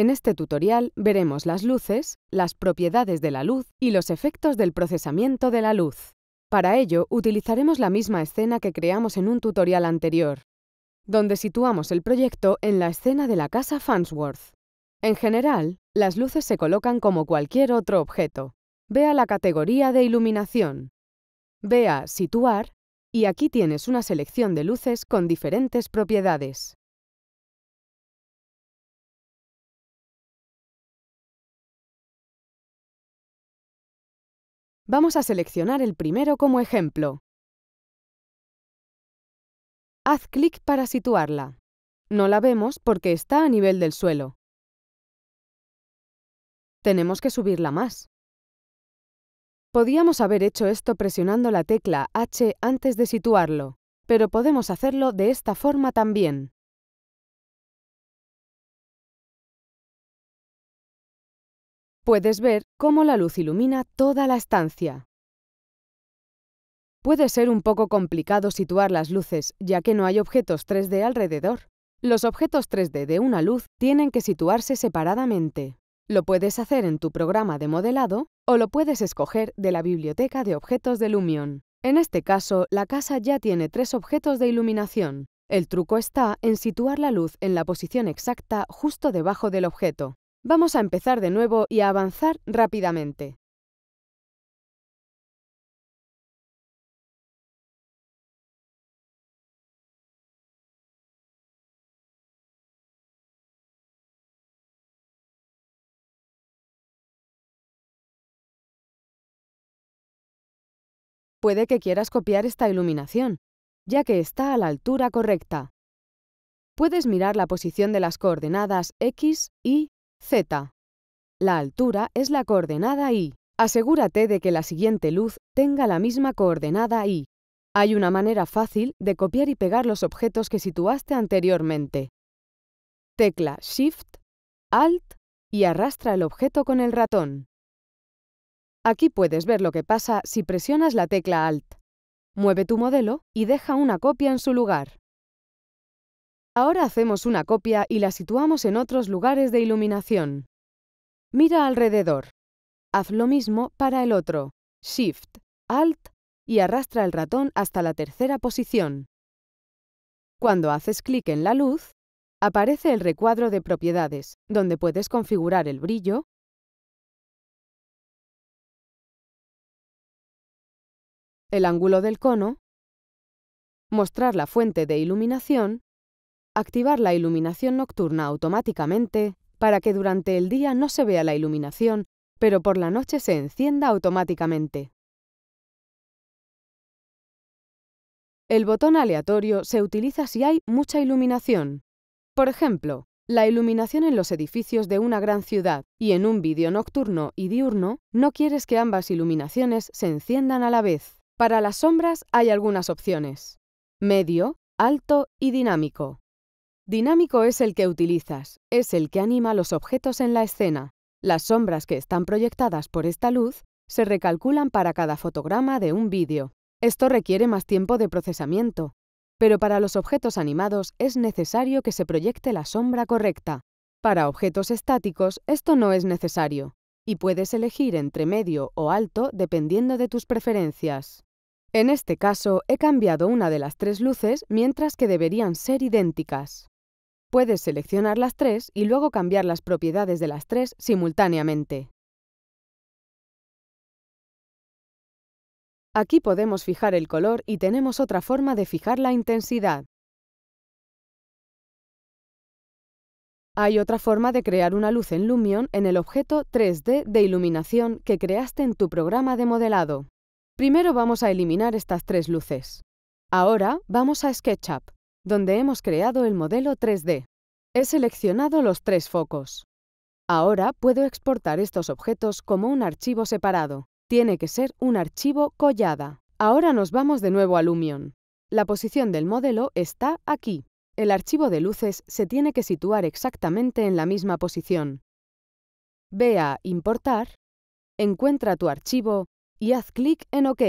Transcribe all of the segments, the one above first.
En este tutorial veremos las luces, las propiedades de la luz y los efectos del procesamiento de la luz. Para ello, utilizaremos la misma escena que creamos en un tutorial anterior, donde situamos el proyecto en la escena de la casa Fansworth. En general, las luces se colocan como cualquier otro objeto. Vea la categoría de iluminación. Vea Situar y aquí tienes una selección de luces con diferentes propiedades. Vamos a seleccionar el primero como ejemplo. Haz clic para situarla. No la vemos porque está a nivel del suelo. Tenemos que subirla más. Podíamos haber hecho esto presionando la tecla H antes de situarlo, pero podemos hacerlo de esta forma también. Puedes ver cómo la luz ilumina toda la estancia. Puede ser un poco complicado situar las luces, ya que no hay objetos 3D alrededor. Los objetos 3D de una luz tienen que situarse separadamente. Lo puedes hacer en tu programa de modelado o lo puedes escoger de la biblioteca de objetos de Lumion. En este caso, la casa ya tiene tres objetos de iluminación. El truco está en situar la luz en la posición exacta justo debajo del objeto. Vamos a empezar de nuevo y a avanzar rápidamente. Puede que quieras copiar esta iluminación, ya que está a la altura correcta. Puedes mirar la posición de las coordenadas x, y Z. La altura es la coordenada Y. Asegúrate de que la siguiente luz tenga la misma coordenada Y. Hay una manera fácil de copiar y pegar los objetos que situaste anteriormente. Tecla Shift, Alt y arrastra el objeto con el ratón. Aquí puedes ver lo que pasa si presionas la tecla Alt. Mueve tu modelo y deja una copia en su lugar. Ahora hacemos una copia y la situamos en otros lugares de iluminación. Mira alrededor. Haz lo mismo para el otro. Shift, Alt y arrastra el ratón hasta la tercera posición. Cuando haces clic en la luz, aparece el recuadro de propiedades, donde puedes configurar el brillo, el ángulo del cono, mostrar la fuente de iluminación activar la iluminación nocturna automáticamente para que durante el día no se vea la iluminación, pero por la noche se encienda automáticamente. El botón aleatorio se utiliza si hay mucha iluminación. Por ejemplo, la iluminación en los edificios de una gran ciudad y en un vídeo nocturno y diurno, no quieres que ambas iluminaciones se enciendan a la vez. Para las sombras hay algunas opciones. Medio, alto y dinámico. Dinámico es el que utilizas, es el que anima los objetos en la escena. Las sombras que están proyectadas por esta luz se recalculan para cada fotograma de un vídeo. Esto requiere más tiempo de procesamiento, pero para los objetos animados es necesario que se proyecte la sombra correcta. Para objetos estáticos esto no es necesario, y puedes elegir entre medio o alto dependiendo de tus preferencias. En este caso he cambiado una de las tres luces mientras que deberían ser idénticas. Puedes seleccionar las tres y luego cambiar las propiedades de las tres simultáneamente. Aquí podemos fijar el color y tenemos otra forma de fijar la intensidad. Hay otra forma de crear una luz en Lumion en el objeto 3D de iluminación que creaste en tu programa de modelado. Primero vamos a eliminar estas tres luces. Ahora vamos a SketchUp donde hemos creado el modelo 3D. He seleccionado los tres focos. Ahora puedo exportar estos objetos como un archivo separado. Tiene que ser un archivo collada. Ahora nos vamos de nuevo a Lumion. La posición del modelo está aquí. El archivo de luces se tiene que situar exactamente en la misma posición. Ve a Importar, encuentra tu archivo y haz clic en OK.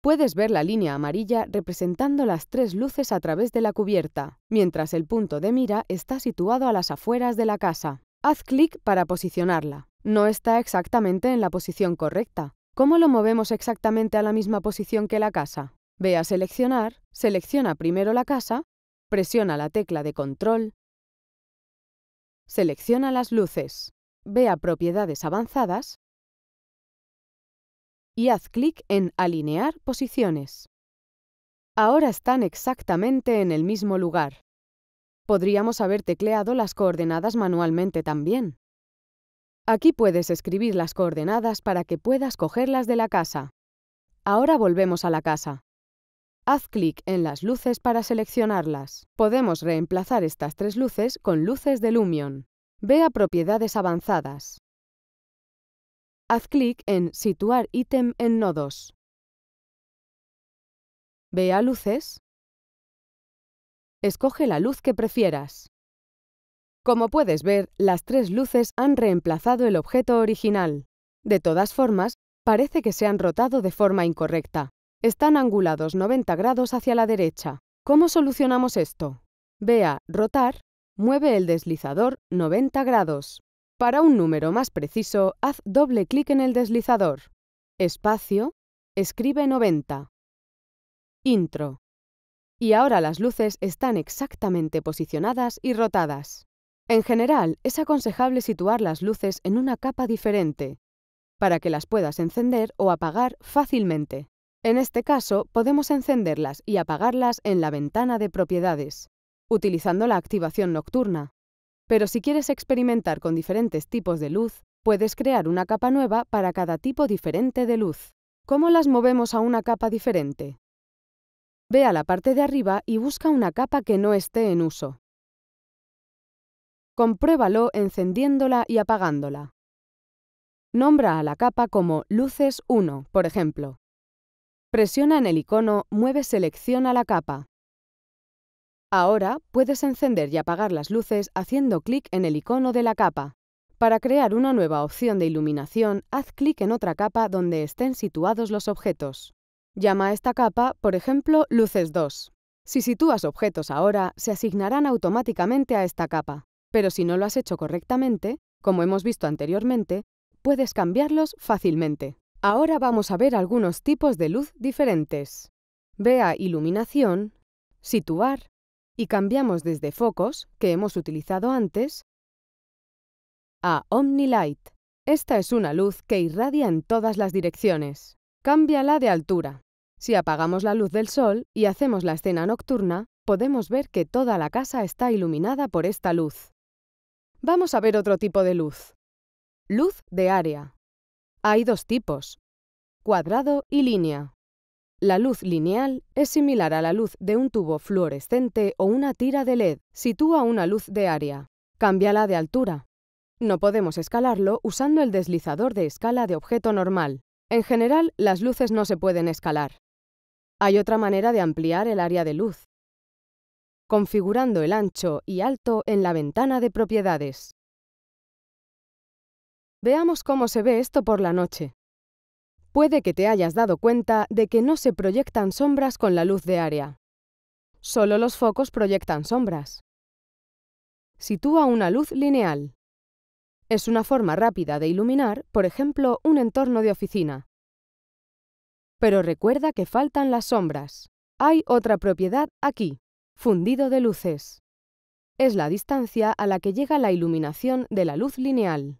Puedes ver la línea amarilla representando las tres luces a través de la cubierta, mientras el punto de mira está situado a las afueras de la casa. Haz clic para posicionarla. No está exactamente en la posición correcta. ¿Cómo lo movemos exactamente a la misma posición que la casa? Ve a seleccionar, selecciona primero la casa, presiona la tecla de control, selecciona las luces, ve a propiedades avanzadas y haz clic en Alinear posiciones. Ahora están exactamente en el mismo lugar. Podríamos haber tecleado las coordenadas manualmente también. Aquí puedes escribir las coordenadas para que puedas cogerlas de la casa. Ahora volvemos a la casa. Haz clic en las luces para seleccionarlas. Podemos reemplazar estas tres luces con luces de Lumion. Ve a Propiedades avanzadas haz clic en Situar ítem en nodos. Vea Luces. Escoge la luz que prefieras. Como puedes ver, las tres luces han reemplazado el objeto original. De todas formas, parece que se han rotado de forma incorrecta. Están angulados 90 grados hacia la derecha. ¿Cómo solucionamos esto? Vea Rotar, mueve el deslizador 90 grados. Para un número más preciso, haz doble clic en el deslizador. Espacio, escribe 90. Intro. Y ahora las luces están exactamente posicionadas y rotadas. En general, es aconsejable situar las luces en una capa diferente, para que las puedas encender o apagar fácilmente. En este caso, podemos encenderlas y apagarlas en la ventana de propiedades, utilizando la activación nocturna. Pero si quieres experimentar con diferentes tipos de luz, puedes crear una capa nueva para cada tipo diferente de luz. ¿Cómo las movemos a una capa diferente? Ve a la parte de arriba y busca una capa que no esté en uso. Compruébalo encendiéndola y apagándola. Nombra a la capa como Luces 1, por ejemplo. Presiona en el icono Mueve selección a la capa. Ahora puedes encender y apagar las luces haciendo clic en el icono de la capa. Para crear una nueva opción de iluminación, haz clic en otra capa donde estén situados los objetos. Llama a esta capa, por ejemplo, Luces 2. Si sitúas objetos ahora, se asignarán automáticamente a esta capa, pero si no lo has hecho correctamente, como hemos visto anteriormente, puedes cambiarlos fácilmente. Ahora vamos a ver algunos tipos de luz diferentes. Vea Iluminación, Situar y cambiamos desde focos, que hemos utilizado antes, a OmniLight. Esta es una luz que irradia en todas las direcciones. Cámbiala de altura. Si apagamos la luz del sol y hacemos la escena nocturna, podemos ver que toda la casa está iluminada por esta luz. Vamos a ver otro tipo de luz. Luz de área. Hay dos tipos, cuadrado y línea. La luz lineal es similar a la luz de un tubo fluorescente o una tira de LED. Sitúa una luz de área. Cámbiala de altura. No podemos escalarlo usando el deslizador de escala de objeto normal. En general, las luces no se pueden escalar. Hay otra manera de ampliar el área de luz. Configurando el ancho y alto en la ventana de propiedades. Veamos cómo se ve esto por la noche. Puede que te hayas dado cuenta de que no se proyectan sombras con la luz de área. Solo los focos proyectan sombras. Sitúa una luz lineal. Es una forma rápida de iluminar, por ejemplo, un entorno de oficina. Pero recuerda que faltan las sombras. Hay otra propiedad aquí, fundido de luces. Es la distancia a la que llega la iluminación de la luz lineal.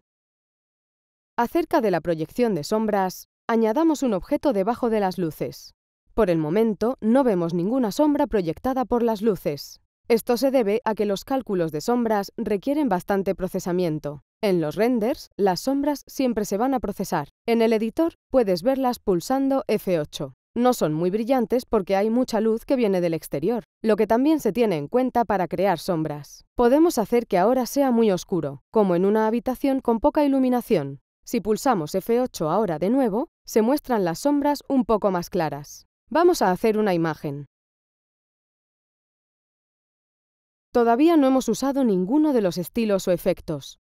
Acerca de la proyección de sombras, añadamos un objeto debajo de las luces. Por el momento, no vemos ninguna sombra proyectada por las luces. Esto se debe a que los cálculos de sombras requieren bastante procesamiento. En los renders, las sombras siempre se van a procesar. En el editor puedes verlas pulsando F8. No son muy brillantes porque hay mucha luz que viene del exterior, lo que también se tiene en cuenta para crear sombras. Podemos hacer que ahora sea muy oscuro, como en una habitación con poca iluminación. Si pulsamos F8 ahora de nuevo, se muestran las sombras un poco más claras. Vamos a hacer una imagen. Todavía no hemos usado ninguno de los estilos o efectos.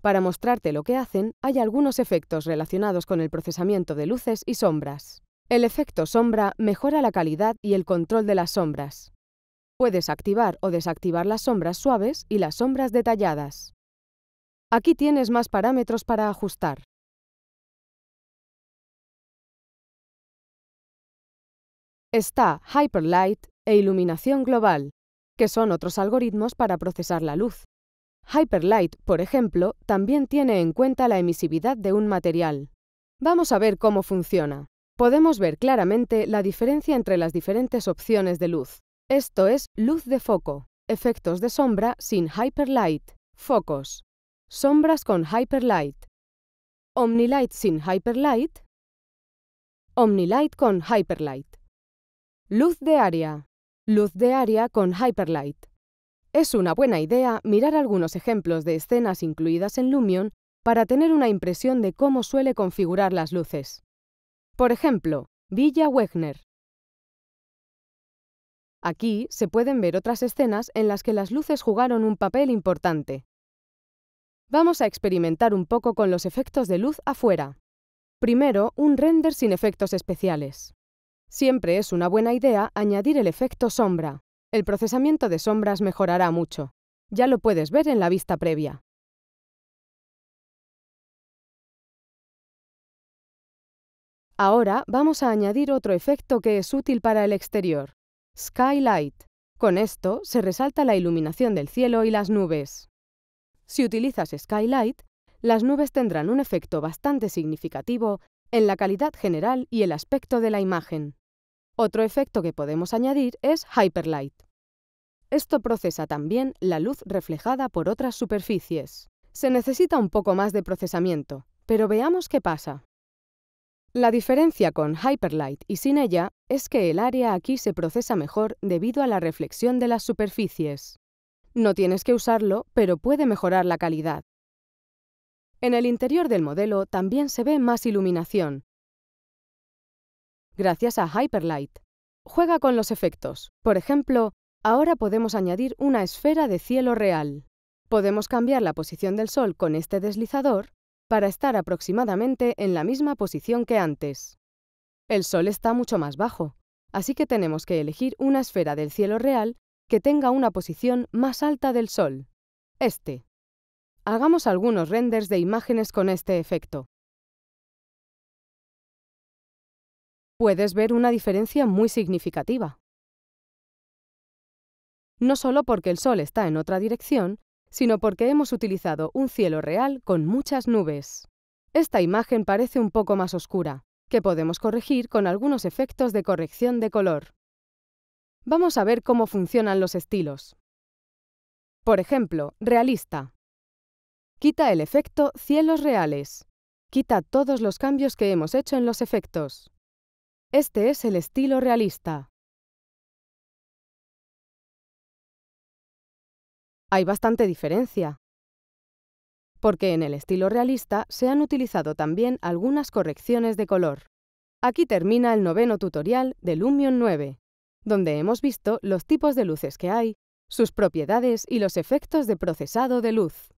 Para mostrarte lo que hacen, hay algunos efectos relacionados con el procesamiento de luces y sombras. El efecto sombra mejora la calidad y el control de las sombras. Puedes activar o desactivar las sombras suaves y las sombras detalladas. Aquí tienes más parámetros para ajustar. está Hyperlight e iluminación global, que son otros algoritmos para procesar la luz. Hyperlight, por ejemplo, también tiene en cuenta la emisividad de un material. Vamos a ver cómo funciona. Podemos ver claramente la diferencia entre las diferentes opciones de luz. Esto es luz de foco, efectos de sombra sin hyperlight, focos, sombras con hyperlight, omnilight sin hyperlight, omnilight con hyperlight. Luz de área. Luz de área con Hyperlight. Es una buena idea mirar algunos ejemplos de escenas incluidas en Lumion para tener una impresión de cómo suele configurar las luces. Por ejemplo, Villa Wegner. Aquí se pueden ver otras escenas en las que las luces jugaron un papel importante. Vamos a experimentar un poco con los efectos de luz afuera. Primero, un render sin efectos especiales. Siempre es una buena idea añadir el efecto sombra. El procesamiento de sombras mejorará mucho. Ya lo puedes ver en la vista previa. Ahora vamos a añadir otro efecto que es útil para el exterior, Skylight. Con esto se resalta la iluminación del cielo y las nubes. Si utilizas Skylight, las nubes tendrán un efecto bastante significativo en la calidad general y el aspecto de la imagen. Otro efecto que podemos añadir es Hyperlight. Esto procesa también la luz reflejada por otras superficies. Se necesita un poco más de procesamiento, pero veamos qué pasa. La diferencia con Hyperlight y sin ella es que el área aquí se procesa mejor debido a la reflexión de las superficies. No tienes que usarlo, pero puede mejorar la calidad. En el interior del modelo también se ve más iluminación, gracias a Hyperlight. Juega con los efectos. Por ejemplo, ahora podemos añadir una esfera de cielo real. Podemos cambiar la posición del Sol con este deslizador para estar aproximadamente en la misma posición que antes. El Sol está mucho más bajo, así que tenemos que elegir una esfera del cielo real que tenga una posición más alta del Sol. Este. Hagamos algunos renders de imágenes con este efecto. puedes ver una diferencia muy significativa. No solo porque el Sol está en otra dirección, sino porque hemos utilizado un cielo real con muchas nubes. Esta imagen parece un poco más oscura, que podemos corregir con algunos efectos de corrección de color. Vamos a ver cómo funcionan los estilos. Por ejemplo, realista. Quita el efecto cielos reales. Quita todos los cambios que hemos hecho en los efectos. Este es el estilo realista. Hay bastante diferencia, porque en el estilo realista se han utilizado también algunas correcciones de color. Aquí termina el noveno tutorial de Lumion 9, donde hemos visto los tipos de luces que hay, sus propiedades y los efectos de procesado de luz.